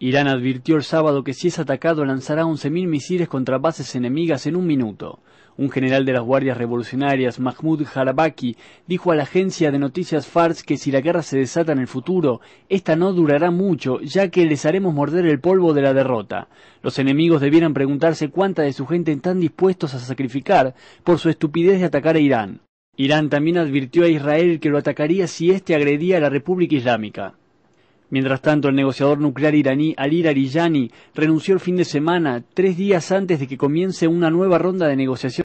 Irán advirtió el sábado que si es atacado lanzará mil misiles contra bases enemigas en un minuto. Un general de las guardias revolucionarias, Mahmoud Harabaki, dijo a la agencia de noticias Fars que si la guerra se desata en el futuro, esta no durará mucho, ya que les haremos morder el polvo de la derrota. Los enemigos debieran preguntarse cuánta de su gente están dispuestos a sacrificar por su estupidez de atacar a Irán. Irán también advirtió a Israel que lo atacaría si éste agredía a la República Islámica. Mientras tanto, el negociador nuclear iraní Ali Ariyani renunció el fin de semana, tres días antes de que comience una nueva ronda de negociación.